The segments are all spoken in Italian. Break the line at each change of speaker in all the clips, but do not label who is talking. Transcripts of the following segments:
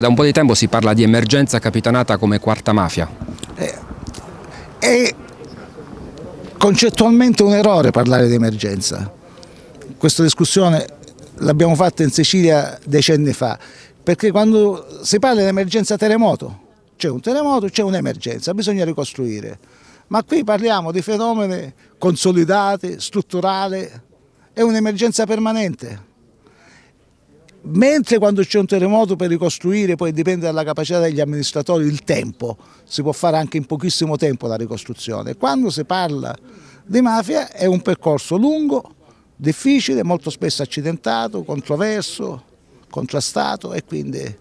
Da un po' di tempo si parla di emergenza capitanata come quarta mafia. Eh,
è concettualmente un errore parlare di emergenza. Questa discussione l'abbiamo fatta in Sicilia decenni fa, perché quando si parla di emergenza terremoto, c'è un terremoto, c'è un'emergenza, bisogna ricostruire. Ma qui parliamo di fenomeni consolidati, strutturali, è un'emergenza permanente mentre quando c'è un terremoto per ricostruire poi dipende dalla capacità degli amministratori il tempo, si può fare anche in pochissimo tempo la ricostruzione. Quando si parla di mafia è un percorso lungo, difficile, molto spesso accidentato, controverso, contrastato e quindi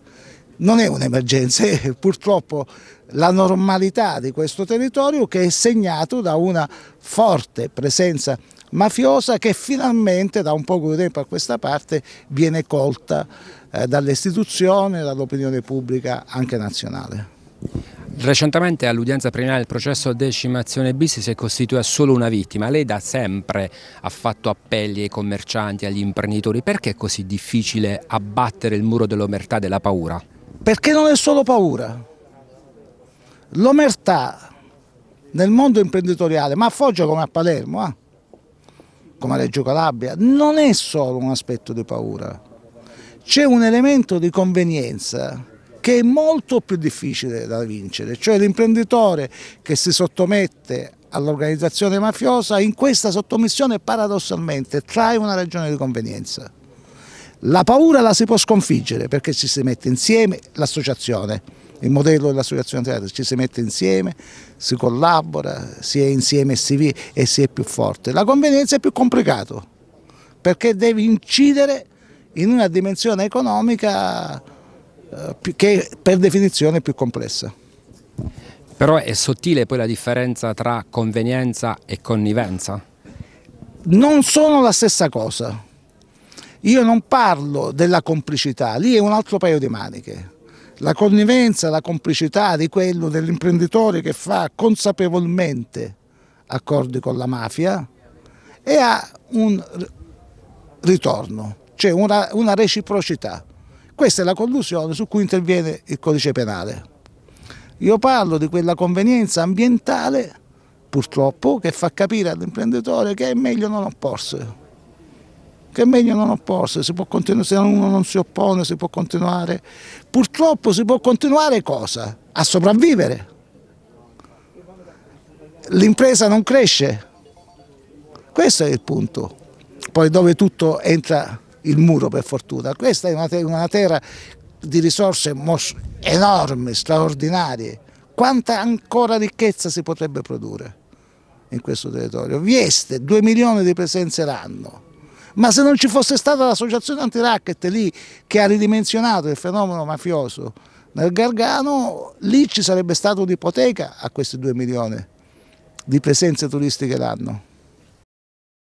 non è un'emergenza, è purtroppo la normalità di questo territorio che è segnato da una forte presenza di mafiosa che finalmente da un poco di tempo a questa parte viene colta eh, dalle e dall'opinione pubblica anche nazionale.
Recentemente all'udienza preliminare del processo decimazione bis si è costituita solo una vittima. Lei da sempre ha fatto appelli ai commercianti, agli imprenditori. Perché è così difficile abbattere il muro dell'omertà e della paura?
Perché non è solo paura.
L'omertà
nel mondo imprenditoriale, ma a Foggia come a Palermo, eh? come a Reggio Calabria, non è solo un aspetto di paura, c'è un elemento di convenienza che è molto più difficile da vincere, cioè l'imprenditore che si sottomette all'organizzazione mafiosa in questa sottomissione paradossalmente trae una ragione di convenienza. La paura la si può sconfiggere perché ci si mette insieme l'associazione il modello dell'associazione teatro, ci si mette insieme, si collabora, si è insieme si, vive, e si è più forte. La convenienza è più complicata perché devi incidere in una dimensione economica eh, che per definizione è più complessa.
Però è sottile poi la differenza tra convenienza e connivenza?
Non sono la stessa cosa. Io non parlo della complicità, lì è un altro paio di maniche la connivenza, la complicità di quello dell'imprenditore che fa consapevolmente accordi con la mafia e ha un ritorno, cioè una, una reciprocità. Questa è la collusione su cui interviene il codice penale. Io parlo di quella convenienza ambientale, purtroppo, che fa capire all'imprenditore che è meglio non opporsi che è meglio non opporsi, si può continuare, se uno non si oppone si può continuare, purtroppo si può continuare cosa? A sopravvivere. L'impresa non cresce, questo è il punto, poi dove tutto entra il muro per fortuna, questa è una, terra, una terra di risorse enormi, straordinarie, quanta ancora ricchezza si potrebbe produrre in questo territorio? Vieste, 2 milioni di presenze l'anno ma se non ci fosse stata l'associazione anti-racket lì che ha ridimensionato il fenomeno mafioso nel Gargano, lì ci sarebbe stata un'ipoteca a questi 2 milioni di presenze turistiche l'anno.